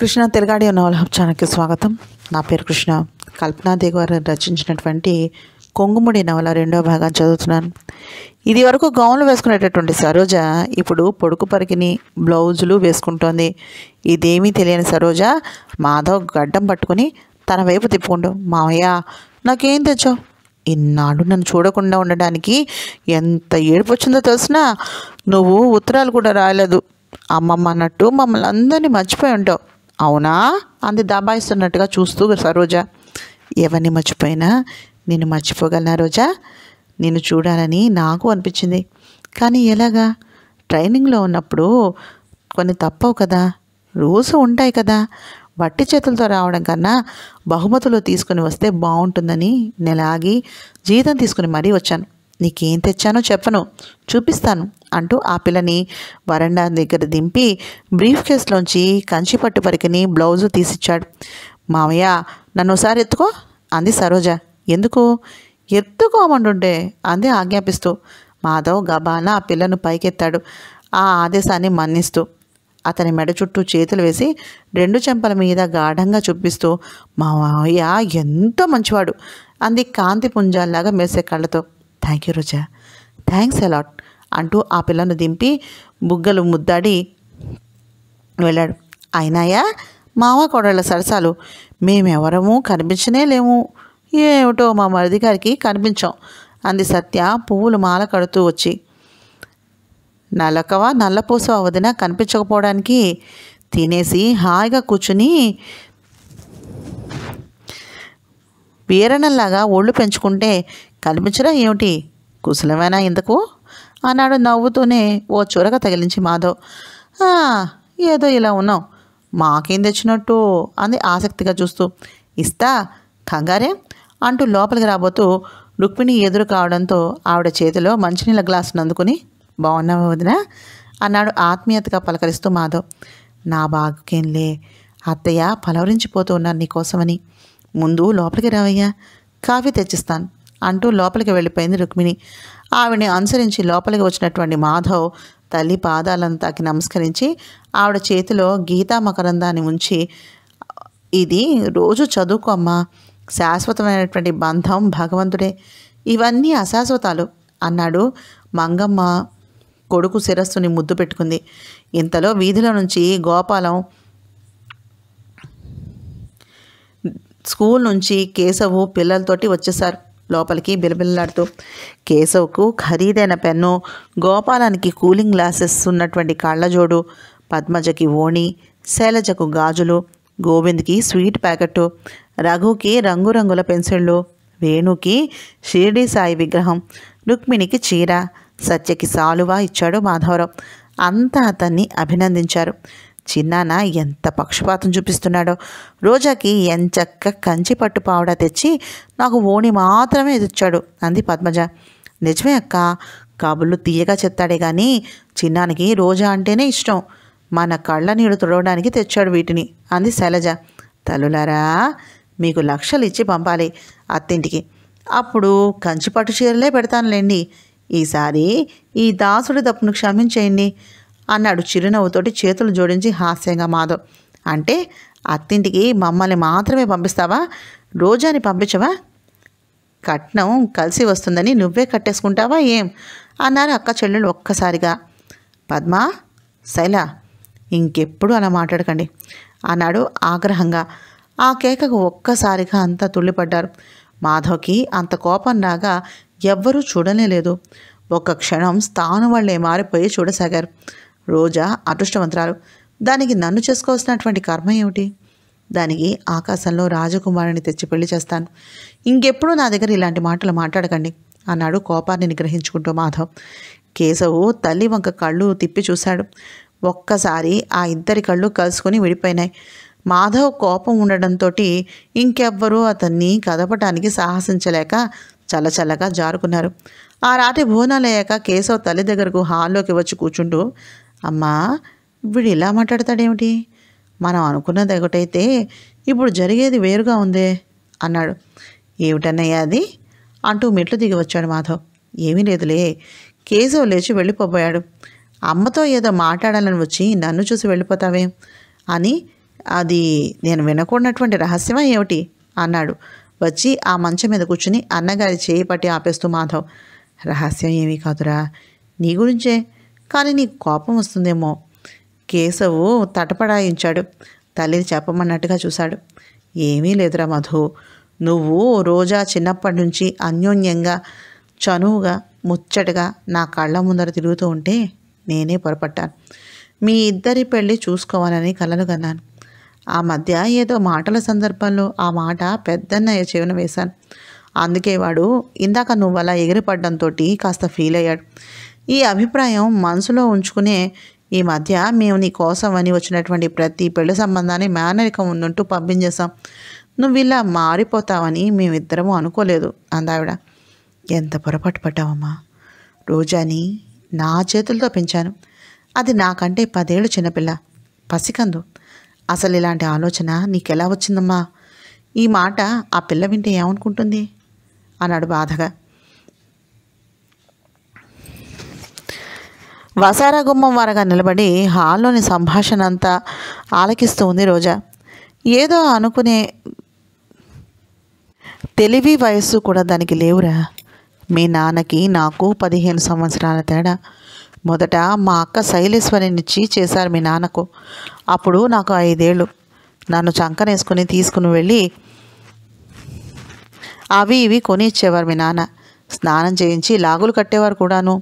కృష్ణ తిరగాడి నవల హబ్ స్వాగతం నా పేరు కృష్ణ కల్పనాదేవి గారు రచించినటువంటి కొంగుముడి నవల రెండో భాగాన్ని చదువుతున్నాను ఇది వరకు గౌన్లు వేసుకునేటటువంటి సరోజ ఇప్పుడు పొడుకు పరికిని బ్లౌజులు వేసుకుంటోంది ఇదేమీ తెలియని సరోజ మాధవ్ గడ్డం పట్టుకుని తన వైపు తిప్పుకుంటూ మామయ్య నాకేం తెచ్చావు ఇన్నాళ్ళు నన్ను చూడకుండా ఉండడానికి ఎంత ఏడుపు వచ్చిందో తెలిసినా నువ్వు ఉత్తరాలు కూడా రాయలేదు అమ్మమ్మ అన్నట్టు మమ్మల్ని అందరినీ మర్చిపోయి ఉంటావు అవునా అంది దబాయిస్తున్నట్టుగా చూస్తూ సరోజ ఎవరిని మర్చిపోయినా నేను మర్చిపోగలనా రోజా నేను చూడాలని నాకు అనిపించింది కానీ ఎలాగా ట్రైనింగ్లో ఉన్నప్పుడు కొన్ని తప్పవు కదా రోజు ఉంటాయి కదా వట్టి చేతులతో రావడం కన్నా బహుమతులు తీసుకుని వస్తే బాగుంటుందని నెలాగి జీతం తీసుకుని మరీ వచ్చాను నీకేం తెచ్చానో చెప్పను చూపిస్తాను అంటూ ఆ పిల్లని వరండా దగ్గర దింపి బ్రీఫ్ కేసులోంచి కంచి పట్టు పరికిని బ్లౌజు తీసిచ్చాడు మామయ్య నన్ను ఒకసారి ఎత్తుకో అంది సరోజ ఎందుకు ఎత్తుకోమంటుంటే అంది ఆజ్ఞాపిస్తూ మాధవ్ గబాన ఆ పిల్లను పైకెత్తాడు ఆ ఆదేశాన్ని మన్నిస్తూ అతని మెడ చుట్టూ చేతులు వేసి రెండు చెంపల మీద గాఢంగా చూపిస్తూ మావయ్య ఎంతో మంచివాడు అంది కాంతి పుంజాల్లాగా మెసే కళ్ళతో thank you Roja thanks a lot అంటూ ఆ పిల్లను దింపి బుగ్గలు ముద్దాడి వెళ్ళాడు అయినాయా మావ కోడళ్ళ సరసాలు మేమెవరము కనిపించనే లేము ఏమిటో మా మరిది గారికి కనిపించాం అంది సత్య పువ్వులు మాల కడుతూ వచ్చి నల్లకవా నల్లపూస వదిన కనిపించకపోవడానికి తినేసి హాయిగా కూర్చుని వీరణంలాగా ఒళ్ళు పెంచుకుంటే కనిపించరా ఏమిటి కుశలమేనా ఎందుకు అన్నాడు నవ్వుతూనే ఓ చురక తగిలించి మాధవ్ ఏదో ఇలా ఉన్నావు మాకేం తెచ్చినట్టు అంది ఆసక్తిగా చూస్తూ ఇస్తా కంగారే అంటూ లోపలికి రాబోతూ రుక్మిణి ఎదురు కావడంతో ఆవిడ చేతిలో మంచినీళ్ళ గ్లాసును అందుకుని బాగున్నావు వదిన అన్నాడు ఆత్మీయతగా పలకరిస్తూ మాధవ్ నా బాగుకేంలే అత్తయ్య పలవరించిపోతూ ఉన్నారు నీకోసమని ముందు లోపలికి రావయ్యా కాఫీ తెచ్చిస్తాను అంటూ లోపలికి వెళ్ళిపోయింది రుక్మిణి ఆవిడని అనుసరించి లోపలికి వచ్చినటువంటి మాధవ్ తల్లి పాదాలను తాకి నమస్కరించి ఆవిడ చేతిలో గీతా మకరందాన్ని ఉంచి ఇది రోజు చదువుకోమ్మా శాశ్వతమైనటువంటి బంధం భగవంతుడే ఇవన్నీ అశాశ్వతాలు అన్నాడు మంగమ్మ కొడుకు శిరస్సుని ముద్దు పెట్టుకుంది ఇంతలో వీధిలో నుంచి గోపాలం స్కూల్ నుంచి కేశవు పిల్లలతోటి వచ్చేసారు లోపలికి బిలబిల్లాడుతూ కేశవ్కు ఖరీదైన పెన్ను గోపాలానికి కూలింగ్ గ్లాసెస్ ఉన్నటువంటి కళ్ళజోడు పద్మజకి ఓణి శైలజకు గాజులు గోవింద్కి స్వీట్ ప్యాకెట్టు రఘుకి రంగురంగుల పెన్సిళ్ళు వేణుకి షిరిడి సాయి విగ్రహం రుక్మిణికి చీర సత్యకి సాలువా ఇచ్చాడు మాధవరావు అంతా అతన్ని అభినందించారు చిన్నాన ఎంత పక్షపాతం చూపిస్తున్నాడో రోజాకి ఎంచక్క కంచి పట్టు పావడా తెచ్చి నాకు ఓణి మాత్రమే తెచ్చాడు అంది పద్మజ నిజమే అక్క కబుర్లు తీయగా చెప్తాడే కానీ చిన్నానికి రోజా అంటేనే ఇష్టం మన కళ్ళ నీడు తుడవడానికి తెచ్చాడు వీటిని అంది శైలజ తల్లులారా మీకు లక్షలు ఇచ్చి పంపాలి అత్తింటికి అప్పుడు కంచిపట్టు చీరలే పెడతానులేండి ఈసారి ఈ దాసుడి తప్పును క్షమించేయండి అన్నాడు చిరునవ్వుతోటి చేతులు జోడించి హాస్యంగా మాధవ్ అంటే అత్తింటికి మమ్మల్ని మాత్రమే పంపిస్తావా రోజాని పంపించవా కట్నం కలిసి వస్తుందని నువ్వే కట్టేసుకుంటావా ఏం అన్నారు అక్క చెల్లెళ్ళు ఒక్కసారిగా పద్మ శైల ఇంకెప్పుడు అలా మాట్లాడకండి అన్నాడు ఆగ్రహంగా ఆ కేకకు ఒక్కసారిగా అంతా తుళ్ళిపడ్డారు మాధవ్కి అంత కోపం రాగా ఎవ్వరూ చూడనే లేదు ఒక్క క్షణం స్థాను వాళ్ళే మారిపోయి చూడసాగారు రోజా అదృష్టవంతురాలు దానికి నన్ను చేసుకోవాల్సినటువంటి కర్మ ఏమిటి దానికి ఆకాశంలో రాజకుమారుని తెచ్చి పెళ్లి చేస్తాను ఇంకెప్పుడు నా దగ్గర ఇలాంటి మాటలు మాట్లాడకండి అన్నాడు కోపాన్ని నిగ్రహించుకుంటూ మాధవ్ కేశవు తల్లి వంక కళ్ళు తిప్పి చూశాడు ఒక్కసారి ఆ ఇద్దరి కళ్ళు కలుసుకుని విడిపోయినాయి మాధవ్ కోపం ఉండడంతో ఇంకెవ్వరూ అతన్ని కదపటానికి సాహసించలేక చల్లచల్లగా జారుకున్నారు ఆ రాత్రి భోజనాలయ్యాక కేశవ్ తల్లి దగ్గరకు హాల్లోకి వచ్చి కూర్చుంటూ అమ్మా ఇప్పుడు ఇలా మాట్లాడతాడేమిటి మనం అనుకున్నది ఒకటైతే ఇప్పుడు జరిగేది వేరుగా ఉందే అన్నాడు ఏమిటన్నయ్యా అది అంటూ మెట్లు దిగి వచ్చాడు మాధవ్ ఏమీ లేదులే కేశవ్ లేచి వెళ్ళిపోబోయాడు అమ్మతో ఏదో మాట్లాడాలని వచ్చి నన్ను చూసి వెళ్ళిపోతావే అని అది నేను వినకూడనటువంటి రహస్యమా ఏమిటి అన్నాడు వచ్చి ఆ మంచం మీద కూర్చుని అన్నగారి చేయి పట్టి ఆపేస్తూ మాధవ్ రహస్యం ఏమీ కాదురా నీ గురించే కానీ నీకు కోపం వస్తుందేమో కేశవు తటపడాయించాడు తల్లిని చెప్పమన్నట్టుగా చూశాడు ఏమీ లేదురా మధు నువ్వు రోజా చిన్నప్పటి నుంచి అన్యోన్యంగా చనువుగా ముచ్చటగా నా కళ్ళ ముందర తిరుగుతూ ఉంటే నేనే పొరపడ్డాను మీ ఇద్దరి పెళ్ళి చూసుకోవాలని కలలు కన్నాను ఆ మధ్య ఏదో మాటల సందర్భంలో ఆ మాట పెద్దన్నయ్య చెవిన వేశాను అందుకే వాడు ఇందాక నువ్వు అలా ఎగిరిపడ్డంతో కాస్త ఫీల్ అయ్యాడు ఈ అభిప్రాయం మనసులో ఉంచుకునే ఈ మధ్య మేము నీ కోసం అని వచ్చినటువంటి ప్రతి పెళ్లి సంబంధాన్ని మేనరికం ఉందంటూ పంపించేశాం నువ్వు ఇలా మారిపోతావని మేమిద్దరము అనుకోలేదు అందావిడ ఎంత పొరపాటు పడ్డావమ్మా రోజాని నా చేతులతో పెంచాను అది నాకంటే పదేళ్ళు చిన్నపిల్ల పసికందు అసలు ఇలాంటి ఆలోచన నీకెలా వచ్చిందమ్మా ఈ మాట ఆ పిల్ల వింటే ఏమనుకుంటుంది అన్నాడు బాధగా వసారాగుమ్మం గుమ్మం వరగా నిలబడి హాల్లోని సంభాషణ అంతా ఆలకిస్తూ ఉంది రోజా ఏదో అనుకునే తెలివి వయస్సు కూడా దానికి లేవురా మీ నాన్నకి నాకు పదిహేను సంవత్సరాల తేడా మొదట మా అక్క శైలేశ్వరినిచ్చి చేశారు మీ నాన్నకు అప్పుడు నాకు ఐదేళ్ళు నన్ను చంకనేసుకుని తీసుకుని వెళ్ళి అవి ఇవి కొని ఇచ్చేవారు మీ నాన్న స్నానం చేయించి లాగులు కట్టేవారు కూడాను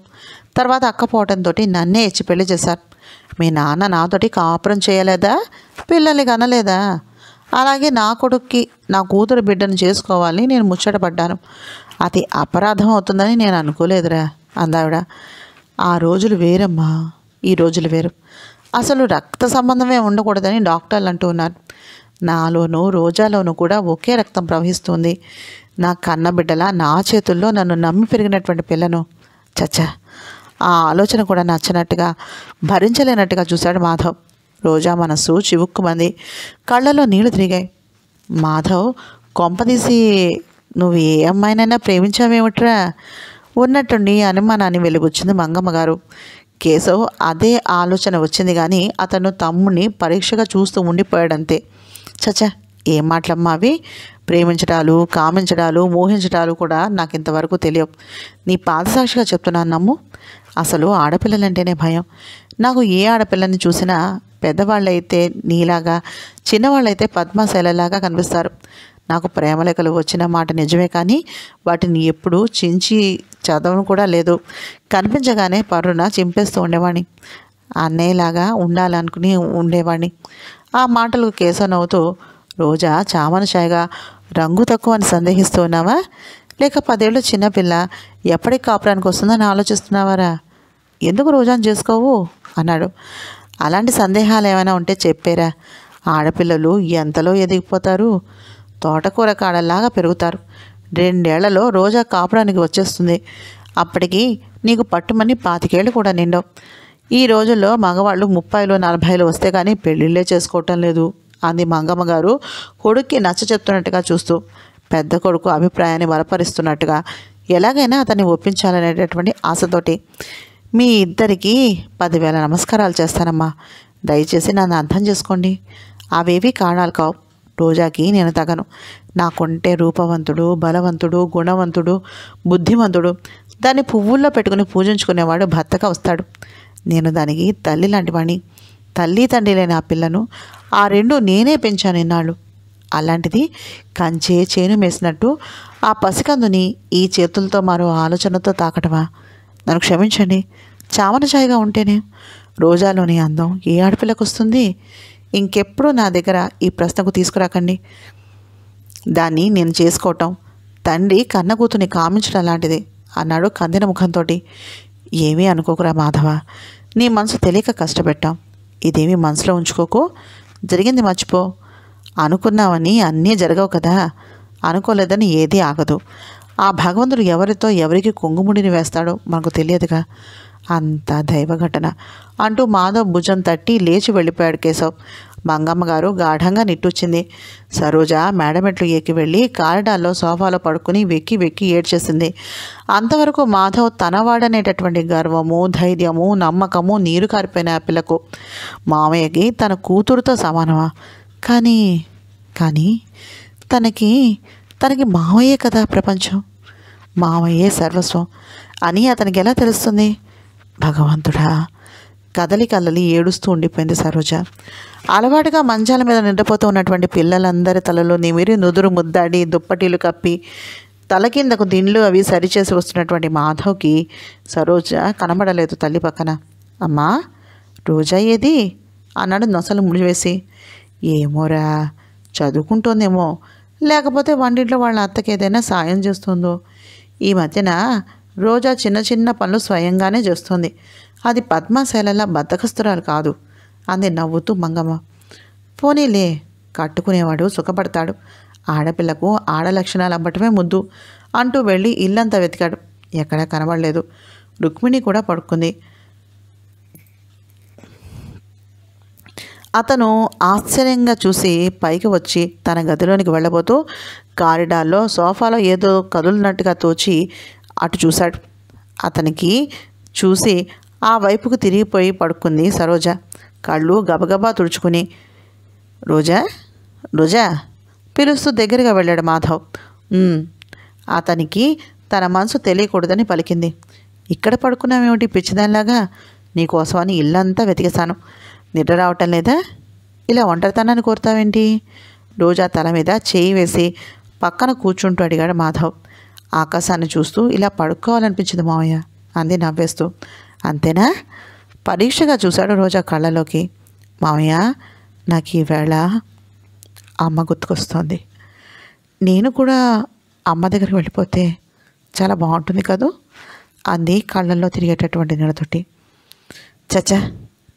తర్వాత అక్క పోవడంతో నన్నే ఇచ్చి పెళ్లి చేశారు మీ నాన్న నాతోటి కాపురం చేయలేదా పిల్లల్ని కనలేదా అలాగే నా కొడుక్కి నా కూతురు బిడ్డను చేసుకోవాలని నేను ముచ్చటపడ్డాను అది అపరాధం అవుతుందని నేను అనుకోలేదురా అందావిడ ఆ రోజులు వేరమ్మా ఈ రోజులు వేరు అసలు రక్త సంబంధమే ఉండకూడదని డాక్టర్లు అంటూ ఉన్నారు నాలోనూ రోజాలోనూ కూడా ఒకే రక్తం ప్రవహిస్తుంది నా కన్నబిడ్డలా నా చేతుల్లో నన్ను నమ్మి పెరిగినటువంటి పిల్లను చచ్చా ఆ ఆలోచన కూడా నచ్చినట్టుగా భరించలేనట్టుగా చూశాడు మాధవ్ రోజా మనసు చివుక్కుమంది కళ్ళలో నీళ్లు తిరిగాయి మాధవ్ కొంపదీసి నువ్వు ఏ అమ్మాయినైనా ప్రేమించావేమిట్రా ఉన్నట్టుండి అనుమానాన్ని వెలుగొచ్చింది మంగమ్మ గారు కేశవ్ అదే ఆలోచన వచ్చింది కానీ అతను తమ్ముడిని పరీక్షగా చూస్తూ ఉండిపోయాడంతే చచా ఏం మాటలమ్మా అవి ప్రేమించడాలు కామించడాలు మోహించడాలు కూడా నాకు ఇంతవరకు తెలియవు నీ పాదసాక్షిగా చెప్తున్నాను నమ్ము అసలు ఆడపిల్లలంటేనే భయం నాకు ఏ ఆడపిల్లని చూసినా పెద్దవాళ్ళైతే నీలాగా చిన్నవాళ్ళైతే పద్మశైలలాగా కనిపిస్తారు నాకు ప్రేమలేఖలు వచ్చిన మాట నిజమే కానీ వాటిని ఎప్పుడూ చించి చదవను కూడా లేదు కనిపించగానే పరున చింపేస్తూ ఉండేవాడిని అన్నయ్యలాగా ఉండాలనుకుని ఉండేవాడిని ఆ మాటలు కేశవ రోజా రోజా చామనషాయిగా రంగు తక్కువ అని సందేహిస్తున్నావా లేక పదేళ్ళు చిన్నపిల్ల ఎప్పటికి కాపురానికి వస్తుందని ఆలోచిస్తున్నావారా ఎందుకు రోజాను చేసుకోవు అన్నాడు అలాంటి సందేహాలు ఏమైనా ఉంటే చెప్పారా ఆడపిల్లలు ఎంతలో ఎదిగిపోతారు తోటకూర కాడల్లాగా పెరుగుతారు రెండేళ్లలో రోజా కాపురానికి వచ్చేస్తుంది అప్పటికి నీకు పట్టుమని పాతికేళ్ళు కూడా నిండవు ఈ రోజుల్లో మగవాళ్ళు ముప్పైలో నలభైలో వస్తే కానీ పెళ్ళిళ్ళే చేసుకోవటం లేదు అంది మంగమ్మ గారు కొడుక్కి నచ్చ చెప్తున్నట్టుగా చూస్తూ పెద్ద కొడుకు అభిప్రాయాన్ని బలపరుస్తున్నట్టుగా ఎలాగైనా అతన్ని ఒప్పించాలనేటటువంటి ఆశతోటి మీ ఇద్దరికీ పదివేల నమస్కారాలు చేస్తానమ్మా దయచేసి నన్ను అర్థం చేసుకోండి అవేవి కారణాలు కావు రోజాకి నేను తగను నాకుంటే రూపవంతుడు బలవంతుడు గుణవంతుడు బుద్ధిమంతుడు దాన్ని పువ్వుల్లో పెట్టుకుని పూజించుకునేవాడు భర్తగా వస్తాడు నేను దానికి తల్లి లాంటివాణ్ణి తల్లి తండ్రి లేని ఆ పిల్లను ఆ రెండు నేనే పెంచాను ఇన్నాళ్ళు అలాంటిది కంచే చేను మేసినట్టు ఆ పసికందుని ఈ చేతులతో మరో ఆలోచనతో తాకటమా నన్ను క్షమించండి చామన ఛాయగా ఉంటేనే రోజాలోని అందం ఏ ఆడపిల్లకు వస్తుంది ఇంకెప్పుడు నా దగ్గర ఈ ప్రశ్నకు తీసుకురాకండి దాన్ని నేను చేసుకోవటం తండ్రి కన్నగూతుని కామించడం లాంటిది అన్నాడు కందిన ముఖంతో ఏమీ అనుకోకురా మాధవ నీ మనసు తెలియక కష్టపెట్టాం ఇదేమీ మనసులో ఉంచుకోకు జరిగింది మర్చిపో అనుకున్నావని అన్నీ జరగవు కదా అనుకోలేదని ఏదీ ఆగదు ఆ భగవంతుడు ఎవరితో ఎవరికి కొంగుముడిని వేస్తాడో మనకు తెలియదుగా అంత దైవ ఘటన అంటూ మాధవ్ భుజం తట్టి లేచి వెళ్ళిపోయాడు కేశవ్ మంగమ్మ గారు గాఢంగా నిట్టొచ్చింది సరోజ మేడమెట్లు ఎక్కి వెళ్ళి కారిడార్లో సోఫాలో పడుకుని వెక్కి వెక్కి ఏడ్చేసింది అంతవరకు మాధవ్ తనవాడనేటటువంటి గర్వము ధైర్యము నమ్మకము నీరు కారిపోయిన ఆ పిల్లకు మామయ్యకి తన కూతురుతో సమానమా కానీ కానీ తనకి తనకి మావయ్యే కదా ప్రపంచం మావయ్యే సర్వస్వం అని అతనికి ఎలా తెలుస్తుంది భగవంతుడా కదలి కలలి ఏడుస్తూ ఉండిపోయింది సరోజ అలవాటుగా మంచాల మీద నిండిపోతూ ఉన్నటువంటి పిల్లలందరి తలలో నిమిరి నుదురు ముద్దాడి దుప్పటీలు కప్పి తల కిందకు దిండ్లు అవి సరిచేసి వస్తున్నటువంటి మాధవ్కి సరోజ కనబడలేదు తల్లి పక్కన అమ్మా రోజా ఏది అన్నాడు నొసలు ముడివేసి ఏమోరా చదువుకుంటోందేమో లేకపోతే వంటింట్లో వాళ్ళ అత్తకి ఏదైనా సాయం చేస్తుందో ఈ మధ్యన రోజా చిన్న చిన్న పనులు స్వయంగానే చేస్తుంది అది పద్మశైలలా బద్దకస్తురాలు కాదు అంది నవ్వుతూ మంగమ్మ పోనీలే కట్టుకునేవాడు సుఖపడతాడు ఆడపిల్లకు ఆడ లక్షణాలు అమ్మటమే ముద్దు అంటూ వెళ్ళి ఇల్లంతా వెతికాడు ఎక్కడా కనబడలేదు రుక్మిణి కూడా పడుకుంది అతను ఆశ్చర్యంగా చూసి పైకి వచ్చి తన గదిలోనికి వెళ్ళబోతూ కారిడార్లో సోఫాలో ఏదో కదులున్నట్టుగా తోచి అటు చూశాడు అతనికి చూసి ఆ వైపుకు తిరిగిపోయి పడుకుంది సరోజ కళ్ళు గబగబా తుడుచుకుని రోజా రోజా పిలుస్తూ దగ్గరగా వెళ్ళాడు మాధవ్ అతనికి తన మనసు తెలియకూడదని పలికింది ఇక్కడ పడుకున్నామేమిటి పిచ్చిదానిలాగా నీకోసమని ఇల్లంతా వెతికేశాను నిద్ర రావటం లేదా ఇలా ఒంటరితనాన్ని కోరుతావేంటి రోజా తల మీద చేయి వేసి పక్కన కూర్చుంటూ అడిగాడు మాధవ్ ఆకాశాన్ని చూస్తూ ఇలా పడుకోవాలనిపించింది మావయ్య అంది నవ్వేస్తూ అంతేనా పరీక్షగా చూశాడు రోజా కళ్ళలోకి మామయ్య నాకు ఈవేళ అమ్మ గుర్తుకొస్తుంది నేను కూడా అమ్మ దగ్గరికి వెళ్ళిపోతే చాలా బాగుంటుంది కదూ అంది కళ్ళల్లో తిరిగేటటువంటి నీళ్ళతోటి చచ్చా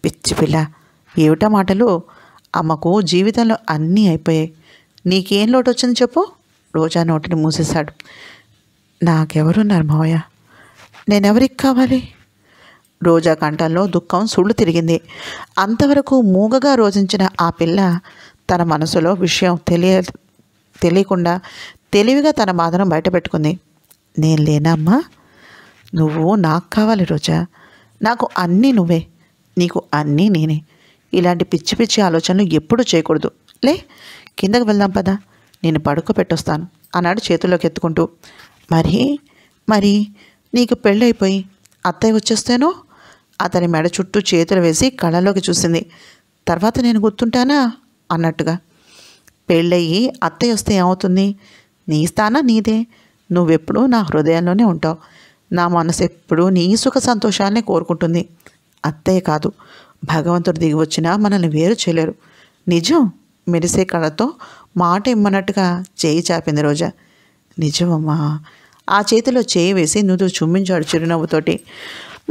పిచ్చి పిల్ల ఏమిటా మాటలు అమ్మకు జీవితంలో అన్నీ అయిపోయాయి నీకేం లోటు వచ్చింది చెప్పు రోజా నోటిని మూసేశాడు నాకెవరున్నారు మావయ్య నేనెవరికి కావాలి రోజా కంఠంలో దుఃఖం సుళ్ళు తిరిగింది అంతవరకు మూగగా రోజించిన ఆ పిల్ల తన మనసులో విషయం తెలియ తెలియకుండా తెలివిగా తన బాధను బయటపెట్టుకుంది నేను లేనమ్మా నువ్వు నాకు కావాలి రోజా నాకు అన్నీ నువ్వే నీకు అన్నీ నేనే ఇలాంటి పిచ్చి పిచ్చి ఆలోచనలు ఎప్పుడూ చేయకూడదు లే కిందకు వెళ్దాం పదా నేను పడుకోబెట్టొస్తాను అన్నాడు చేతుల్లోకి ఎత్తుకుంటూ మరి మరి నీకు పెళ్ళైపోయి అత్తయ్య వచ్చేస్తేనో అతని మెడ చుట్టూ చేతులు వేసి కళ్ళలోకి చూసింది తర్వాత నేను గుర్తుంటానా అన్నట్టుగా పెళ్ళయ్యి అత్తయ్య వస్తే ఏమవుతుంది నీ స్థానం నీదే నువ్వెప్పుడూ నా హృదయంలోనే ఉంటావు నా మనసు ఎప్పుడూ నీ సుఖ సంతోషాన్ని కోరుకుంటుంది అత్తయ్య కాదు భగవంతుడు దిగి వచ్చినా మనల్ని వేరు చేయలేరు నిజం మెరిసే కళతో మాట ఇమ్మన్నట్టుగా చేయి చాపింది రోజా నిజమమ్మా ఆ చేతిలో చేయి వేసి నువ్వు చుమ్మించాడు చిరునవ్వుతోటి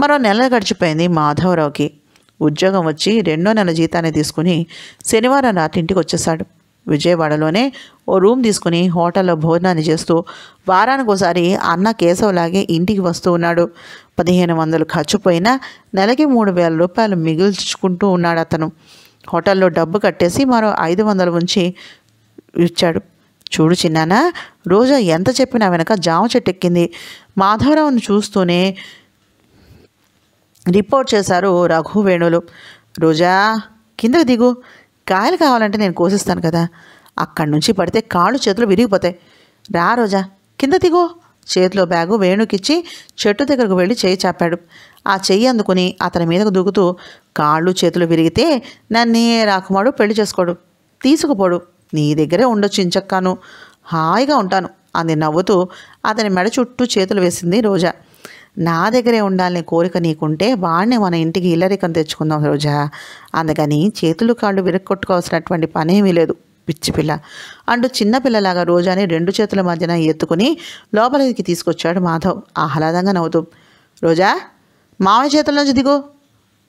మరో నెల గడిచిపోయింది మాధవరావుకి ఉద్యోగం వచ్చి రెండో నెల జీతాన్ని తీసుకుని శనివారం ఇంటికి వచ్చేసాడు విజయవాడలోనే ఓ రూమ్ తీసుకుని హోటల్లో భోజనాన్ని చేస్తూ వారానికి అన్న కేశవలాగే ఇంటికి వస్తూ ఉన్నాడు పదిహేను వందలు ఖర్చు పోయినా నెలకి మూడు వేల రూపాయలు మిగుల్చుకుంటూ ఉన్నాడు అతను హోటల్లో డబ్బు కట్టేసి మరో ఐదు వందలు ఉంచి ఇచ్చాడు చూడు చిన్నాన రోజా ఎంత చెప్పినా వెనక జామ చెట్టు ఎక్కింది మాధవరావును చూస్తూనే రిపోర్ట్ చేశారు రఘువేణులు రోజా కిందకు దిగు కాయలు కావాలంటే నేను కోసిస్తాను కదా అక్కడి నుంచి పడితే కాళ్ళు చేతులు విరిగిపోతాయి రా రోజా కింద దిగో చేతిలో బ్యాగు వేణుకిచ్చి చెట్టు దగ్గరకు వెళ్ళి చేయి చాపాడు ఆ చెయ్యి అందుకుని అతని మీదకు దూకుతూ కాళ్ళు చేతులు విరిగితే నన్నే రాకుమాడు పెళ్లి చేసుకోడు తీసుకుపోడు నీ దగ్గరే ఉండొచ్చు ఇంచక్కాను హాయిగా ఉంటాను అంది నవ్వుతూ అతని మెడ చుట్టూ చేతులు వేసింది రోజా నా దగ్గరే ఉండాలని కోరిక నీకుంటే వాడిని మన ఇంటికి ఇల్లరికం తెచ్చుకుందాం రోజా అందుకని చేతులు కాళ్ళు విరక్కొట్టుకోవాల్సినటువంటి పనేమీ లేదు పిచ్చి పిల్ల అంటూ చిన్నపిల్లలాగా రోజాని రెండు చేతుల మధ్యన ఎత్తుకుని లోపలికి తీసుకొచ్చాడు మాధవ్ ఆహ్లాదంగా నవ్వుతూ రోజా మామయ్య చేతుల్లోంచి దిగు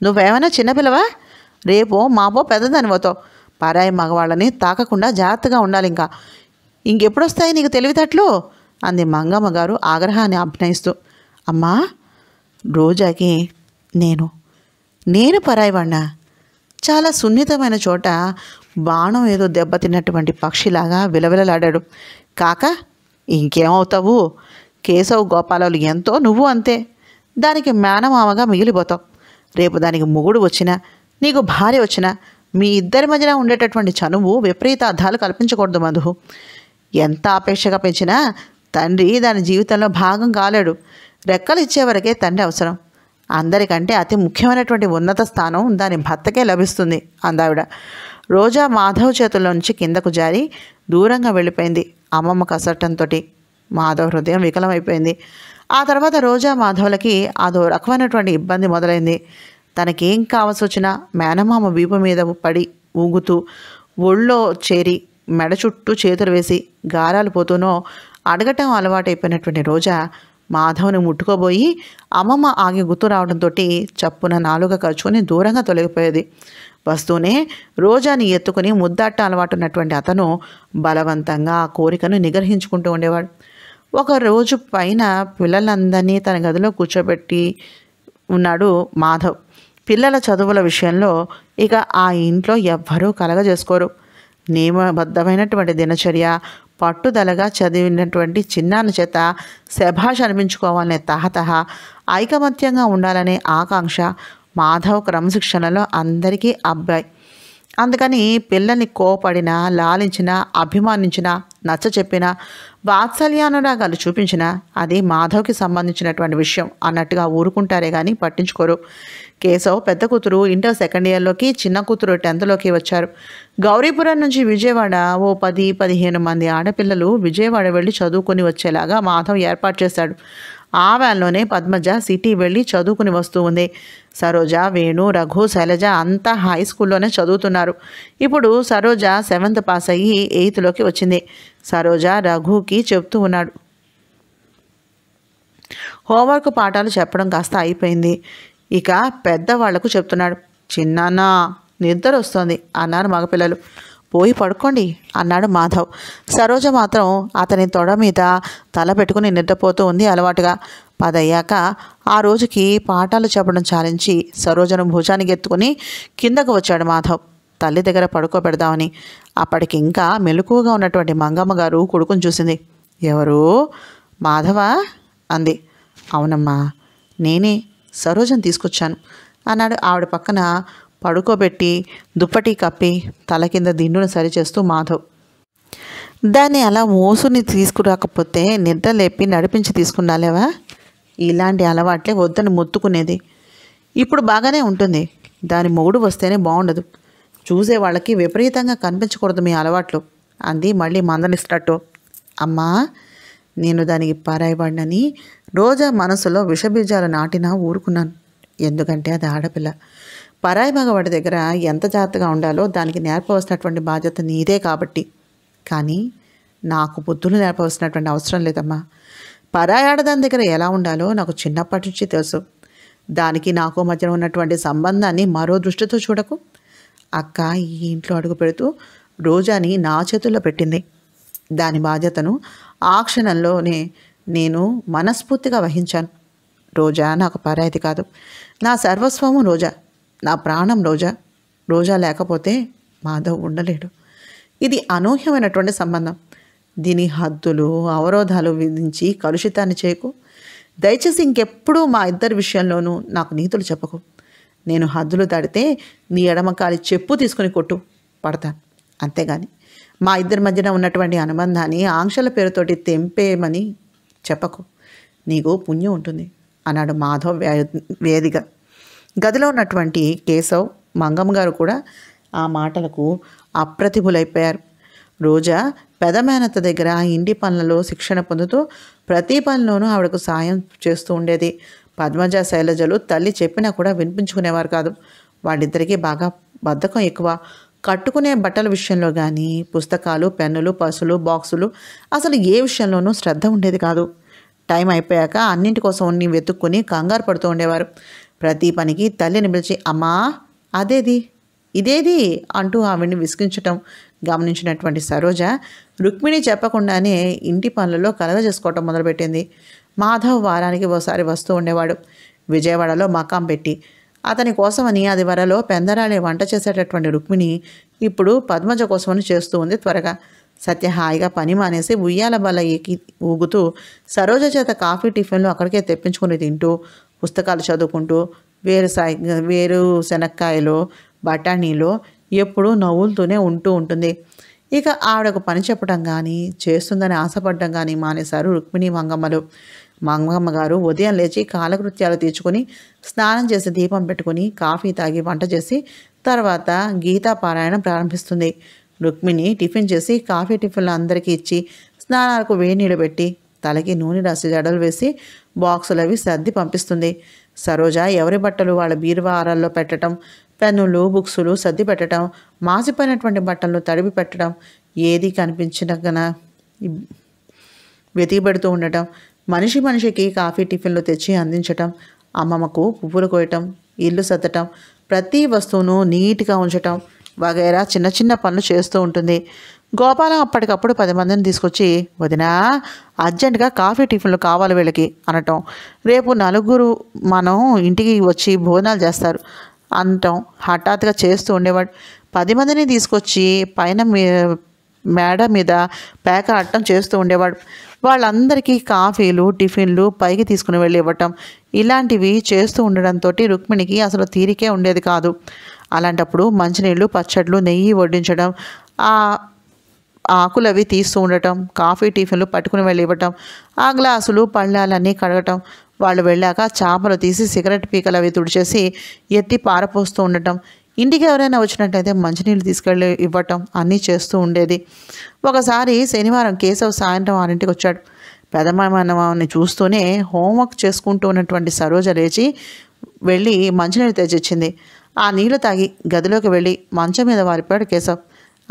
నువ్వేమైనా చిన్నపిల్లవా రేపో మాపో పెద్దదని పోతావు పరాయి మగవాళ్ళని తాకకుండా జాగ్రత్తగా ఉండాలి ఇంకా ఇంకెప్పుడొస్తాయి నీకు తెలివితేటలు అంది మంగమ్మ గారు ఆగ్రహాన్ని అభినయిస్తూ అమ్మా రోజాకి నేను నేను పరాయివాణ చాలా సున్నితమైన చోట బాణం ఏదో దెబ్బతిన్నటువంటి పక్షిలాగా విలవిలలాడాడు కాక ఇంకేమవుతావు కేశవ్ గోపాలవులు ఎంతో నువ్వు అంతే దానికి మేనమామగా మిగిలిపోతావు రేపు దానికి మొగుడు వచ్చినా నీకు భార్య వచ్చినా మీ ఇద్దరి మధ్యన ఉండేటటువంటి చనువు విపరీత అర్థాలు కల్పించకూడదు మధు ఎంత అపేక్షగా పెంచినా తండ్రి దాని జీవితంలో భాగం కాలేడు రెక్కలు ఇచ్చేవరకే తండ్రి అవసరం అందరికంటే అతి ముఖ్యమైనటువంటి ఉన్నత స్థానం దాని భర్తకే లభిస్తుంది అందావిడ రోజా మాధవ్ చేతుల నుంచి కిందకు జారి దూరంగా వెళ్ళిపోయింది అమ్మమ్మ కసటంతో మాధవ్ హృదయం వికలమైపోయింది ఆ తర్వాత రోజా మాధవ్లకి అదో రకమైనటువంటి ఇబ్బంది మొదలైంది తనకేం కావాల్సి వచ్చినా మేనమామ వీపు మీద పడి ఊగుతూ ఒళ్ళో చేరి మెడ చుట్టూ చేతులు వేసి గారాలు పోతూనో అడగటం అలవాటైపోయినటువంటి రోజా మాధవ్ని ముట్టుకోబోయి అమ్మమ్మ ఆగి గుర్తు రావడంతో చప్పున నాలుగ ఖర్చుకొని దూరంగా తొలగిపోయేది వస్తూనే రోజాని ఎత్తుకుని ముద్దాట అలవాటు ఉన్నటువంటి అతను బలవంతంగా ఆ కోరికను నిగ్రహించుకుంటూ ఉండేవాడు ఒక రోజు పైన పిల్లలందరినీ తన గదిలో కూర్చోబెట్టి ఉన్నాడు మాధవ్ పిల్లల చదువుల విషయంలో ఇక ఆ ఇంట్లో ఎవ్వరూ కలగజేసుకోరు నియమబద్ధమైనటువంటి దినచర్య పట్టుదలగా చదివినటువంటి చిన్నాను చేత శభాష్ అనిపించుకోవాలనే తహతహ ఐకమత్యంగా ఉండాలనే ఆకాంక్ష మాధవ్ క్రమశిక్షణలో అందరికీ అబ్బాయి అందుకని పిల్లని కోపడినా లాలించినా అభిమానించినా నచ్చ చెప్పినా వాత్సల్యానురాగాలు చూపించినా అది మాధవ్కి సంబంధించినటువంటి విషయం అన్నట్టుగా ఊరుకుంటారే కానీ పట్టించుకోరు కేశవ్ పెద్ద కూతురు ఇంటర్ సెకండ్ ఇయర్లోకి చిన్న కూతురు టెన్త్లోకి వచ్చారు గౌరీపురం నుంచి విజయవాడ ఓ పది పదిహేను మంది ఆడపిల్లలు విజయవాడ వెళ్ళి చదువుకుని వచ్చేలాగా మాధవ్ ఏర్పాటు చేశాడు ఆ వ్యాన్లోనే పద్మజ సిటీ వెళ్ళి చదువుకుని వస్తూ ఉంది సరోజ వేణు రఘు శైలజ అంతా హై స్కూల్లోనే చదువుతున్నారు ఇప్పుడు సరోజ సెవెంత్ పాస్ అయ్యి ఎయిత్లోకి వచ్చింది సరోజ రఘుకి చెప్తూ ఉన్నాడు హోంవర్క్ పాఠాలు చెప్పడం కాస్త అయిపోయింది ఇక పెద్దవాళ్లకు చెప్తున్నాడు చిన్నానా నిద్ర వస్తోంది అన్నారు మగపిల్లలు పోయి పడుకోండి అన్నాడు మాధవ్ సరోజ మాత్రం అతని తొడ మీద తల పెట్టుకుని నిద్రపోతూ ఉంది అలవాటుగా పదయ్యాక ఆ రోజుకి పాఠాలు చెప్పడం చాలించి సరోజను భుజానికి ఎత్తుకుని కిందకు వచ్చాడు మాధవ్ తల్లి దగ్గర పడుకోబెడదామని అప్పటికి ఇంకా మెలకువగా ఉన్నటువంటి మంగమ్మ గారు కొడుకుని చూసింది ఎవరు మాధవ అంది అవునమ్మా నేనే సరోజను తీసుకొచ్చాను అన్నాడు ఆవిడ పక్కన పడుకోబెట్టి దుప్పటి కప్పి తల కింద దిండును సరిచేస్తూ మాధవ్ దాన్ని అలా ఓసుని తీసుకురాకపోతే నిద్ర లేపి నడిపించి తీసుకున్నాలేవా ఇలాంటి అలవాట్లే వద్దని మొత్తుకునేది ఇప్పుడు బాగానే ఉంటుంది దాని మొగుడు వస్తేనే బాగుండదు చూసే వాళ్ళకి విపరీతంగా కనిపించకూడదు మీ అలవాట్లు అంది మళ్ళీ మందనిస్తున్నట్టు అమ్మా నేను దానికి పారాయబడినని రోజా మనసులో విషబీజాలు నాటినా ఊరుకున్నాను ఎందుకంటే అది ఆడపిల్ల పరాయి మగవాడి దగ్గర ఎంత జాగ్రత్తగా ఉండాలో దానికి నేర్పవలసినటువంటి బాధ్యత నీదే కాబట్టి కానీ నాకు బుద్ధులు నేర్పవలసినటువంటి అవసరం లేదమ్మా పరాయి ఆడదాని దగ్గర ఎలా ఉండాలో నాకు చిన్నప్పటి నుంచి తెలుసు దానికి నాకు మధ్యన ఉన్నటువంటి సంబంధాన్ని మరో దృష్టితో చూడకు అక్క ఈ ఇంట్లో అడుగు పెడుతూ రోజాని నా చేతుల్లో పెట్టింది దాని బాధ్యతను ఆ క్షణంలోనే నేను మనస్ఫూర్తిగా వహించాను రోజా నాకు పరాయితి కాదు నా సర్వస్వము రోజా నా ప్రాణం రోజా రోజా లేకపోతే మాధవ్ ఉండలేడు ఇది అనూహ్యమైనటువంటి సంబంధం దీని హద్దులు అవరోధాలు విధించి కలుషితాన్ని చేయకు దయచేసి ఇంకెప్పుడూ మా ఇద్దరి విషయంలోనూ నాకు నీతులు చెప్పకు నేను హద్దులు దాడితే నీ ఎడమకాలి చెప్పు తీసుకుని కొట్టు పడతాను అంతేగాని మా ఇద్దరి మధ్యన ఉన్నటువంటి అనుబంధాన్ని ఆంక్షల పేరుతోటి తెంపేయమని చెప్పకు నీకు పుణ్యం ఉంటుంది అన్నాడు మాధవ్ వేదిగా గదిలో ఉన్నటువంటి కేశవ్ మంగమ్మ గారు కూడా ఆ మాటలకు అప్రతిభులైపోయారు రోజా పెదమేనత దగ్గర ఇంటి పనులలో శిక్షణ పొందుతూ ప్రతి పనిలోనూ ఆవిడకు సాయం చేస్తూ ఉండేది పద్మజ శైలజలు తల్లి చెప్పినా కూడా వినిపించుకునేవారు కాదు వాళ్ళిద్దరికీ బాగా బద్ధకం ఎక్కువ కట్టుకునే బట్టల విషయంలో కానీ పుస్తకాలు పెన్నులు పసులు బాక్సులు అసలు ఏ విషయంలోనూ శ్రద్ధ ఉండేది కాదు టైం అయిపోయాక అన్నింటి కోసం ఉన్ని వెతుక్కుని కంగారు పడుతూ ఉండేవారు ప్రతి పనికి తల్లిని పిలిచి అమ్మా అదేది ఇదేది అంటూ ఆవిడ్ని విసిగించటం గమనించినటువంటి సరోజ రుక్మిణి చెప్పకుండానే ఇంటి పనులలో చేసుకోవటం మొదలుపెట్టింది మాధవ్ వారానికి ఓసారి వస్తూ ఉండేవాడు విజయవాడలో మకాం పెట్టి అతని కోసమని అది వరలో పెందరాలే వంట చేసేటటువంటి రుక్మిణి ఇప్పుడు పద్మజ కోసమని చేస్తూ ఉంది త్వరగా సత్య హాయిగా పని మానేసి ఉయ్యాల బల ఎక్కి ఊగుతూ సరోజ చేత కాఫీ టిఫిన్లు అక్కడికే తెప్పించుకుని తింటూ పుస్తకాలు చదువుకుంటూ వేరు సాయి వేరు శనక్కాయలో బఠానీలో ఎప్పుడూ నవ్వులుతూనే ఉంటూ ఉంటుంది ఇక ఆవిడకు పని చెప్పడం కానీ చేస్తుందని ఆశపడడం కానీ మానేశారు రుక్మిణి మంగమ్మలు మంగమ్మ గారు ఉదయం లేచి కాలకృత్యాలు తీర్చుకొని స్నానం చేసి దీపం పెట్టుకుని కాఫీ తాగి వంట చేసి తర్వాత గీతా పారాయణం ప్రారంభిస్తుంది రుక్మిణి టిఫిన్ చేసి కాఫీ టిఫిన్లు అందరికీ ఇచ్చి స్నానాలకు వేడినీళ్ళు పెట్టి తలకి నూనె రాసి జడలు వేసి బాక్సులు అవి సర్ది పంపిస్తుంది సరోజ ఎవరి బట్టలు వాళ్ళ బీరువా పెట్టడం పెన్నులు బుక్సులు సర్ది పెట్టడం మాసిపోయినటువంటి బట్టలను తడిపి పెట్టడం ఏది కనిపించిన వెతికి పెడుతూ ఉండటం మనిషి మనిషికి కాఫీ టిఫిన్లు తెచ్చి అందించటం అమ్మమ్మకు పువ్వులు కోయటం ఇల్లు సర్దటం ప్రతి వస్తువును నీట్గా ఉంచటం వగైరా చిన్న చిన్న పనులు చేస్తూ ఉంటుంది గోపాలం అప్పటికప్పుడు పది మందిని తీసుకొచ్చి వదినా అర్జెంటుగా కాఫీ టిఫిన్లు కావాలి వీళ్ళకి అనటం రేపు నలుగురు మనం ఇంటికి వచ్చి భోజనాలు చేస్తారు అనటం హఠాత్తుగా చేస్తూ ఉండేవాడు పది మందిని తీసుకొచ్చి పైన మేడ మీద పేక అట్టం చేస్తూ ఉండేవాడు వాళ్ళందరికీ కాఫీలు టిఫిన్లు పైకి తీసుకుని వెళ్ళి ఇవ్వటం ఇలాంటివి చేస్తూ ఉండడంతో రుక్మిణికి అసలు తీరికే ఉండేది కాదు అలాంటప్పుడు మంచినీళ్ళు పచ్చళ్ళు నెయ్యి వడ్డించడం ఆ ఆకులు అవి తీస్తూ ఉండటం కాఫీ టిఫిన్లు పట్టుకుని వెళ్ళి ఇవ్వటం ఆ గ్లాసులు పళ్ళాలన్నీ కడగటం వాళ్ళు వెళ్ళాక చేపలు తీసి సిగరెట్ పీకలు అవి తుడిచేసి ఎత్తి పారపోస్తూ ఉండటం ఇంటికి ఎవరైనా వచ్చినట్లయితే మంచినీళ్ళు తీసుకెళ్ళి ఇవ్వటం అన్నీ చేస్తూ ఉండేది ఒకసారి శనివారం కేశవ్ సాయంత్రం ఆరింటికి వచ్చాడు పెదమామని చూస్తూనే హోంవర్క్ చేసుకుంటూ ఉన్నటువంటి సరోజ లేచి వెళ్ళి మంచినీళ్ళు తెచ్చిచ్చింది ఆ నీళ్లు తాగి గదిలోకి వెళ్ళి మంచం మీద వారిపోయాడు కేశవ్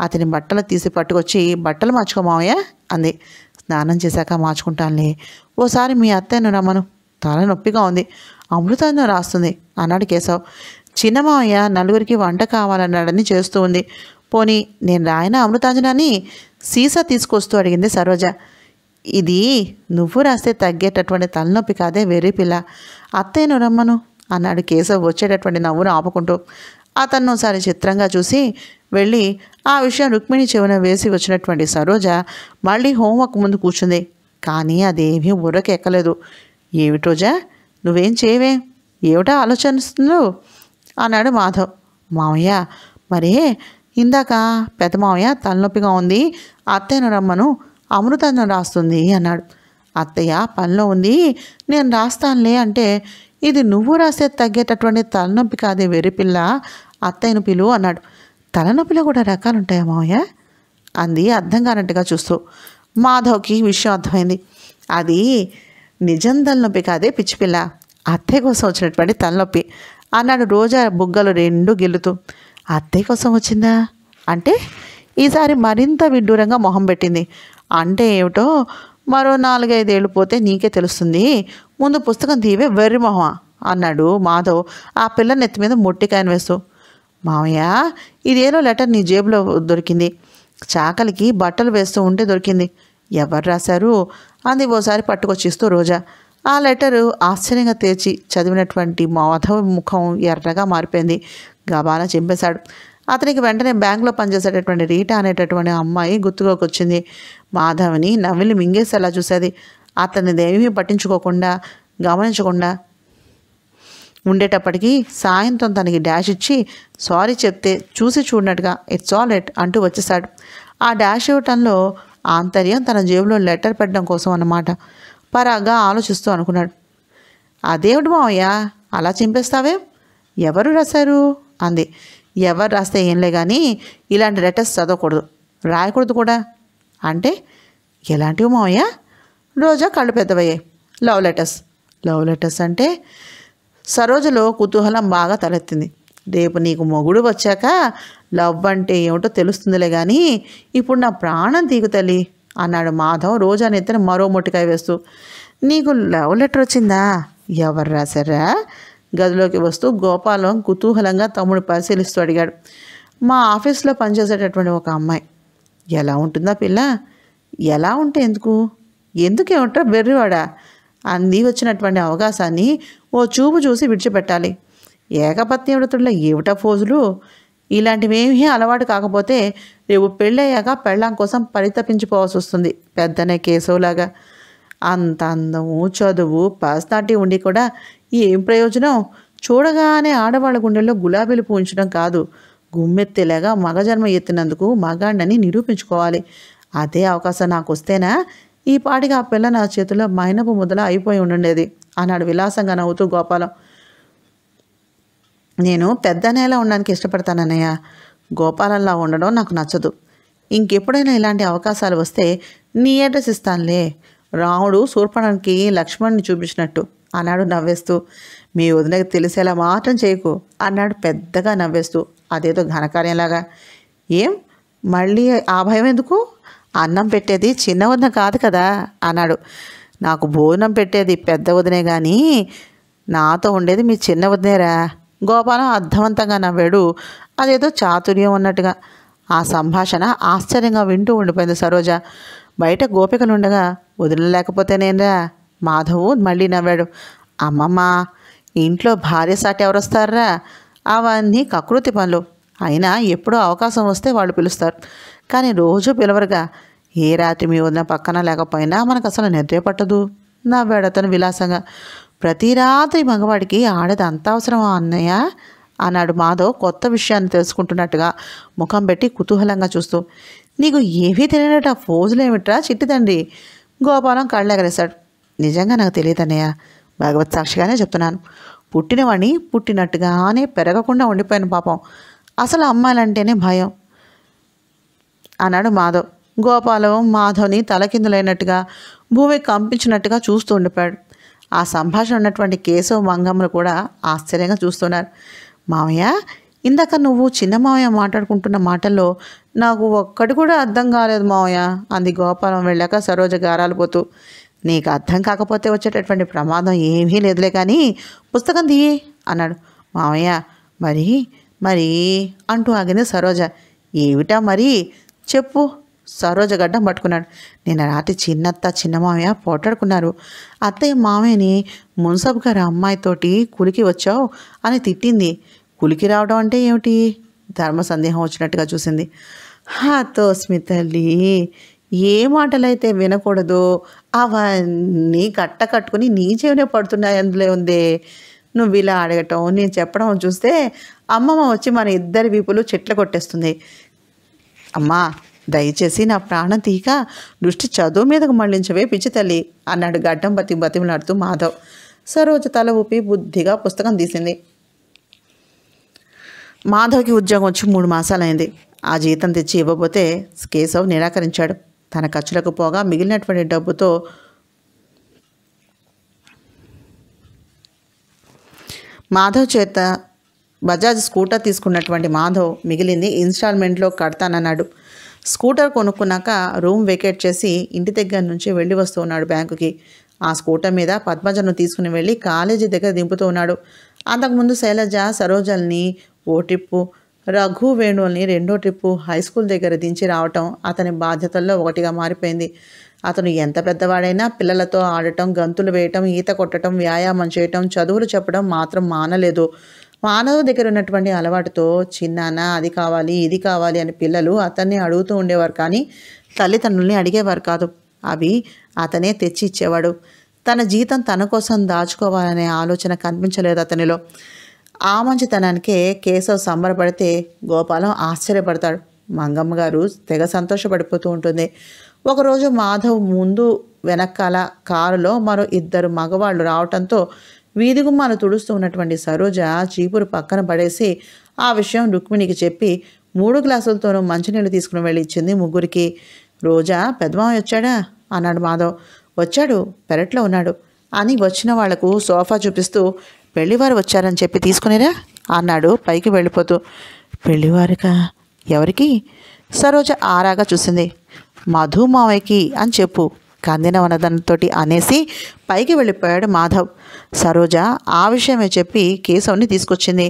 అతని బట్టలు తీసి పట్టుకొచ్చి బట్టలు మార్చుకోమావయ్యా అంది స్నానం చేశాక మార్చుకుంటానులే ఓసారి మీ అత్తయ్యను రమ్మను తల నొప్పిగా ఉంది అమృతాన్ని రాస్తుంది అన్నాడు కేశవ్ చిన్నమాయ నలుగురికి వంట కావాలన్నాడని చేస్తూ ఉంది పోనీ నేను రాయన అమృతాంజనాన్ని సీసా తీసుకొస్తూ అడిగింది సరోజ ఇది నువ్వు రాస్తే తగ్గేటటువంటి తలనొప్పి కాదే వెర్రి పిల్ల అత్తయ్యను రమ్మను అన్నాడు కేశవ్ వచ్చేటటువంటి నవ్వును ఆపుకుంటూ అతను ఒకసారి చిత్రంగా చూసి వెళ్ళి ఆ విషయం రుక్మిణి చెవున వేసి వచ్చినటువంటి సరోజ మళ్ళీ హోంవర్క్ ముందు కూర్చుంది కానీ అదేమీ బుర్రకెక్కలేదు ఏమిటోజా నువ్వేం చేయవే ఏమిటో ఆలోచనిస్తున్నావు అన్నాడు మాధవ్ మామయ్య మరే ఇందాక పెద్ద మామయ్య తలనొప్పిగా ఉంది అత్తయ్యను రమ్మను అమృతాన్ని రాస్తుంది అన్నాడు అత్తయ్య పనిలో ఉంది నేను రాస్తానులే అంటే ఇది నువ్వు రాస్తే తగ్గేటటువంటి తలనొప్పి కాదే వెర్రిపిల్ల అత్తయ్యను పిలువు అన్నాడు తలనొప్పిలో కూడా రకాలుంటాయా మామయ్య అంది అర్థం కానట్టుగా చూస్తూ మాధవ్కి విషయం అర్థమైంది అది నిజం తలనొప్పి కాదే పిచ్చిపిల్ల అత్తయ్య కోసం వచ్చినటువంటి తలనొప్పి అన్నాడు రోజా బుగ్గలు రెండు గెలుతూ అత్తయ్య కోసం వచ్చిందా అంటే ఈసారి మరింత విడ్డూరంగా మొహం పెట్టింది అంటే ఏమిటో మరో నాలుగైదేళ్ళు పోతే నీకే తెలుస్తుంది ముందు పుస్తకం తీవే వెర్రి మొహం అన్నాడు మాధవ్ ఆ పిల్ల నెత్తి మీద మొట్టికాయను వేస్తూ మామయ్య ఇదేదో లెటర్ నీ జేబులో దొరికింది చాకలికి బట్టలు వేస్తూ ఉంటే దొరికింది ఎవరు రాశారు అంది ఓసారి పట్టుకొచ్చిస్తూ రోజా ఆ లెటరు ఆశ్చర్యంగా తెరిచి చదివినటువంటి మాధవ ముఖం ఎర్రగా మారిపోయింది గబాలా చింపేశాడు అతనికి వెంటనే బ్యాంకులో పనిచేసేటటువంటి రీటా అనేటటువంటి అమ్మాయి గుర్తుకోకొచ్చింది మాధవ్ని నవ్విని మింగేసేలా చూసేది అతన్ని దేవిని పట్టించుకోకుండా గమనించకుండా ఉండేటప్పటికీ సాయంత్రం తనకి డాష్ ఇచ్చి సారీ చెప్తే చూసి చూడనట్టుగా ఇట్స్ ఆల్ ఎట్ అంటూ వచ్చేసాడు ఆ డాష్ ఇవ్వటంలో ఆంతర్యం తన జేబులో లెటర్ పెట్టడం కోసం అన్నమాట పరాగ్గా ఆలోచిస్తూ అనుకున్నాడు అదేమిటి మావయ్య అలా చింపేస్తావే ఎవరు రాశారు అంది ఎవరు రాస్తే ఏంలే కానీ ఇలాంటి లెటర్స్ చదవకూడదు రాయకూడదు కూడా అంటే ఎలాంటివి మావయ్య రోజా కళ్ళు పెద్దవయ్యాయి లవ్ లెటర్స్ లవ్ లెటర్స్ అంటే సరోజలో కుతూహలం బాగా తలెత్తింది రేపు నీకు మొగుడు వచ్చాక లవ్ అంటే ఏమిటో తెలుస్తుందిలే కానీ ఇప్పుడు నా ప్రాణం తీగు అన్నాడు మాధవ్ రోజా నెత్తిన మరో మొట్టికాయ వేస్తూ నీకు లవ్ లెటర్ వచ్చిందా ఎవరు రాశారా గదిలోకి వస్తూ గోపాలం కుతూహలంగా తమ్ముడు పరిశీలిస్తూ అడిగాడు మా ఆఫీస్లో పనిచేసేటటువంటి ఒక అమ్మాయి ఎలా ఉంటుందా పిల్ల ఎలా ఉంటే ఎందుకు ఎందుకేమిట్రా బెర్రివాడా అంది వచ్చినటువంటి అవకాశాన్ని ఓ చూపు చూసి విడిచిపెట్టాలి ఏకపత్ని వ్రతుల్లో ఏమిటా ఫోజులు ఇలాంటివేమీ అలవాటు కాకపోతే రేపు పెళ్ళయ్యాక పెళ్ళాం కోసం పరితపించిపోవాల్సి వస్తుంది పెద్దనే కేశవులాగా అంత అందము చదువు దాటి ఉండి కూడా ఏం ప్రయోజనం చూడగానే ఆడవాళ్ళ గుండెల్లో గులాబీలు పూంచడం కాదు గుమ్మెత్తేలాగా మగజన్మ ఎత్తినందుకు మగాండని నిరూపించుకోవాలి అదే అవకాశం నాకు వస్తేనా ఈ పాటికి ఆ పిల్ల నా చేతిలో మైనపు ముద్దల అయిపోయి ఉండుండేది అన్నాడు విలాసంగా నవ్వుతూ గోపాలం నేను పెద్ద నేల ఉండడానికి ఇష్టపడతాను అన్నయ్య గోపాలంలా ఉండడం నాకు నచ్చదు ఇంకెప్పుడైనా ఇలాంటి అవకాశాలు వస్తే నీ అడ్రస్ ఇస్తానులే రాముడు సూర్పణానికి లక్ష్మణ్ని చూపించినట్టు అన్నాడు నవ్వేస్తూ మీ వదినకి తెలిసేలా మాత్రం చేయకు అన్నాడు పెద్దగా నవ్వేస్తూ అదేదో ఘనకార్యంలాగా ఏం మళ్ళీ ఆ భయం ఎందుకు అన్నం పెట్టేది చిన్న వదిన కాదు కదా అన్నాడు నాకు భోజనం పెట్టేది పెద్ద వదినే కానీ నాతో ఉండేది మీ చిన్న వదినేరా గోపాలం అర్థవంతంగా నవ్వాడు అదేదో చాతుర్యం ఉన్నట్టుగా ఆ సంభాషణ ఆశ్చర్యంగా వింటూ ఉండిపోయింది సరోజ బయట గోపికలుండగా వదిలలేకపోతేనేరా మాధవు మళ్ళీ నవ్వాడు అమ్మమ్మ ఇంట్లో భార్య సాటి ఎవరు వస్తారా అవన్నీ కకృతి పనులు అయినా ఎప్పుడో అవకాశం వస్తే వాళ్ళు పిలుస్తారు కానీ రోజు పిలవరుగా ఏ రాత్రి మీ వదిన పక్కన లేకపోయినా మనకు అసలు నిద్ర పట్టదు నవ్వాడు అతను విలాసంగా ప్రతి రాత్రి మగవాడికి ఆడది అంత అవసరమా అన్నయ్య అన్నాడు మాధవ్ కొత్త విషయాన్ని తెలుసుకుంటున్నట్టుగా ముఖం పెట్టి కుతూహలంగా చూస్తూ నీకు ఏమీ తెలియనట ఏమిట్రా చిట్టిదండి గోపాలం కళ్ళెగరేశాడు నిజంగా నాకు తెలియదన్నయ్య భగవత్ సాక్షిగానే చెప్తున్నాను పుట్టినవాణ్ణి పుట్టినట్టుగానే పెరగకుండా ఉండిపోయాను పాపం అసలు అమ్మాయిలంటేనే భయం అన్నాడు మాధవ్ గోపాలం మాధవ్ని తలకిందులైనట్టుగా భూమి కంపించినట్టుగా చూస్తూ ఉండిపోయాడు ఆ సంభాషణ ఉన్నటువంటి కేశవ మంగమ్మను కూడా ఆశ్చర్యంగా చూస్తున్నారు మామయ్య ఇందాక నువ్వు చిన్న మామయ్య మాట్లాడుకుంటున్న మాటల్లో నాకు ఒక్కటి కూడా అర్థం కాలేదు మామయ్య అంది గోపాలం వెళ్ళాక సరోజ గారాలిపోతూ నీకు అర్థం కాకపోతే వచ్చేటటువంటి ప్రమాదం ఏమీ లేదులే కానీ పుస్తకం తీయి అన్నాడు మామయ్య మరి మరి అంటూ ఆగింది సరోజ ఏమిటా మరి చెప్పు సరోజ గడ్డం పట్టుకున్నాడు నిన్న రాత్రి చిన్నత్త చిన్న మామయ్య పోటాడుకున్నారు అత్తయ్య మామయ్యని మున్సబ్ గారు అమ్మాయితోటి కులికి వచ్చావు అని తిట్టింది కులికి రావడం అంటే ఏమిటి ధర్మ సందేహం వచ్చినట్టుగా చూసింది హాతో స్మితల్లి ఏ మాటలైతే వినకూడదు అవన్నీ కట్ట కట్టుకుని నీ చెవినే పడుతున్నాయి అందులో ఉందే నువ్వు ఇలా అడగటం నేను చెప్పడం చూస్తే అమ్మమ్మ వచ్చి మన ఇద్దరి వీపులు చెట్లు కొట్టేస్తుంది అమ్మా దయచేసి నా ప్రాణం తీక దృష్టి చదువు మీదకు మళ్లించవే పిచ్చి తల్లి అన్నాడు గడ్డం బతి బతిమలాడుతూ మాధవ్ సరోజ తల ఊపి బుద్ధిగా పుస్తకం తీసింది మాధవ్కి ఉద్యోగం వచ్చి మూడు మాసాలైంది ఆ జీతం తెచ్చి ఇవ్వబోతే కేశవ్ నిరాకరించాడు తన ఖర్చులకు పోగా మిగిలినటువంటి డబ్బుతో మాధవ్ చేత బజాజ్ స్కూటర్ తీసుకున్నటువంటి మాధవ్ మిగిలింది ఇన్స్టాల్మెంట్లో కడతానన్నాడు స్కూటర్ కొనుక్కున్నాక రూమ్ వెకేట్ చేసి ఇంటి దగ్గర నుంచి వెళ్ళి వస్తూ ఉన్నాడు బ్యాంకుకి ఆ స్కూటర్ మీద పద్మజను తీసుకుని వెళ్ళి కాలేజీ దగ్గర దింపుతూ ఉన్నాడు అంతకుముందు శైలజ సరోజల్ని ఓ ట్రిప్పు రఘు వేణువుల్ని రెండో ట్రిప్పు హై స్కూల్ దగ్గర దించి రావటం అతని బాధ్యతల్లో ఒకటిగా మారిపోయింది అతను ఎంత పెద్దవాడైనా పిల్లలతో ఆడటం గంతులు వేయటం ఈత కొట్టడం వ్యాయామం చేయటం చదువులు చెప్పడం మాత్రం మానలేదు మానవ దగ్గర ఉన్నటువంటి అలవాటుతో చిన్నాన్న అది కావాలి ఇది కావాలి అని పిల్లలు అతన్ని అడుగుతూ ఉండేవారు కానీ తల్లిదండ్రుల్ని అడిగేవారు కాదు అవి అతనే తెచ్చి ఇచ్చేవాడు తన జీతం తన కోసం దాచుకోవాలనే ఆలోచన కనిపించలేదు అతనిలో ఆ మంచితనానికే కేశవ్ సంబరపడితే గోపాలం ఆశ్చర్యపడతాడు మంగమ్మ గారు తెగ సంతోషపడిపోతూ ఉంటుంది ఒకరోజు మాధవ్ ముందు వెనకాల కారులో మరో ఇద్దరు మగవాళ్ళు రావటంతో వీధి గుమ్మాలు తుడుస్తూ ఉన్నటువంటి సరోజ చీపురు పక్కన పడేసి ఆ విషయం రుక్మిణికి చెప్పి మూడు గ్లాసులతోనూ మంచినీళ్ళు తీసుకుని వెళ్ళి ఇచ్చింది ముగ్గురికి రోజా పెద్దమావ వచ్చాడా అన్నాడు మాధవ్ వచ్చాడు పెరట్లో ఉన్నాడు అని వచ్చిన వాళ్లకు సోఫా చూపిస్తూ పెళ్లివారు వచ్చారని చెప్పి తీసుకునేరా అన్నాడు పైకి వెళ్ళిపోతూ పెళ్లివారికా ఎవరికి సరోజ ఆరాగా చూసింది మధు మావయ్యకి అని చెప్పు కందిన వనదంతో అనేసి పైకి వెళ్ళిపోయాడు మాధవ్ సరోజ ఆ విషయమే చెప్పి కేశవ్ని తీసుకొచ్చింది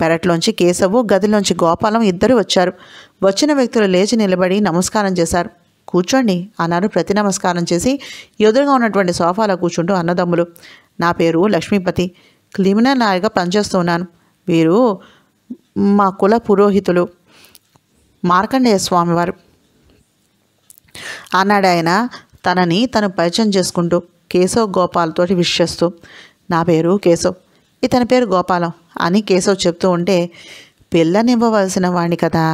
పెరట్లోంచి కేశవు గదిలోంచి గోపాలం ఇద్దరు వచ్చారు వచ్చిన వ్యక్తులు లేచి నిలబడి నమస్కారం చేశారు కూర్చోండి అన్నారు ప్రతి నమస్కారం చేసి ఎదురుగా ఉన్నటువంటి సోఫాలో కూర్చుంటూ అన్నదమ్ములు నా పేరు లక్ష్మీపతి క్రిమినల్ లాయర్గా పనిచేస్తున్నాను వీరు మా కుల పురోహితులు మార్కండేయ స్వామివారు అన్నాడు ఆయన తనని తను పరిచయం చేసుకుంటూ కేశవ్ గోపాల్తోటి విష్ చేస్తూ నా పేరు కేశవ్ ఇతని పేరు గోపాలం అని కేశవ్ చెప్తూ ఉంటే పిల్లనివ్వవలసిన వాణ్ణి కదా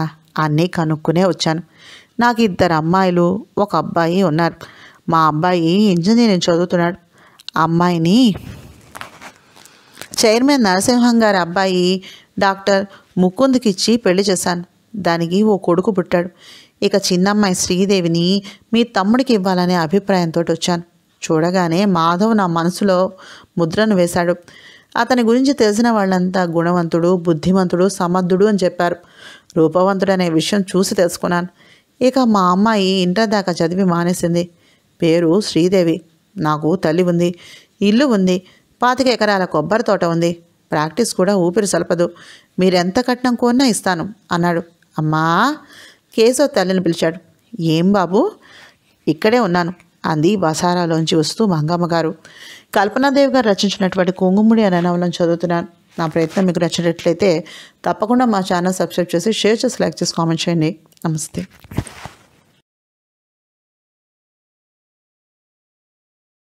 అన్నీ కనుక్కునే వచ్చాను నాకు ఇద్దరు అమ్మాయిలు ఒక అబ్బాయి ఉన్నారు మా అబ్బాయి ఇంజనీరింగ్ చదువుతున్నాడు అమ్మాయిని చైర్మన్ నరసింహం గారి అబ్బాయి డాక్టర్ ముకుంద్కిచ్చి పెళ్లి చేశాను దానికి ఓ కొడుకు పుట్టాడు ఇక చిన్నమ్మాయి శ్రీదేవిని మీ తమ్ముడికి ఇవ్వాలనే అభిప్రాయంతో వచ్చాను చూడగానే మాధవ్ నా మనసులో ముద్రను వేశాడు అతని గురించి తెలిసిన వాళ్ళంతా గుణవంతుడు బుద్ధిమంతుడు సమర్థుడు అని చెప్పారు రూపవంతుడనే విషయం చూసి తెలుసుకున్నాను ఇక మా అమ్మాయి ఇంటర్ దాకా చదివి మానేసింది పేరు శ్రీదేవి నాకు తల్లి ఉంది ఇల్లు ఉంది పాతిక ఎకరాల కొబ్బరి తోట ఉంది ప్రాక్టీస్ కూడా ఊపిరి సలపదు మీరెంత కట్నం కోరినా ఇస్తాను అన్నాడు అమ్మా కేశవ తల్లిని పిలిచాడు ఏం బాబు ఇక్కడే ఉన్నాను అంది బసారాలోంచి వస్తూ మంగమ్మ గారు కల్పనాదేవి గారు రచించినటువంటి కుంగుముడి అనే నవలను చదువుతున్నాను నా ప్రయత్నం మీకు నచ్చినట్లయితే తప్పకుండా మా ఛానల్ సబ్స్క్రైబ్ చేసి షేర్ చేసి లైక్ చేసి కామెంట్ చేయండి నమస్తే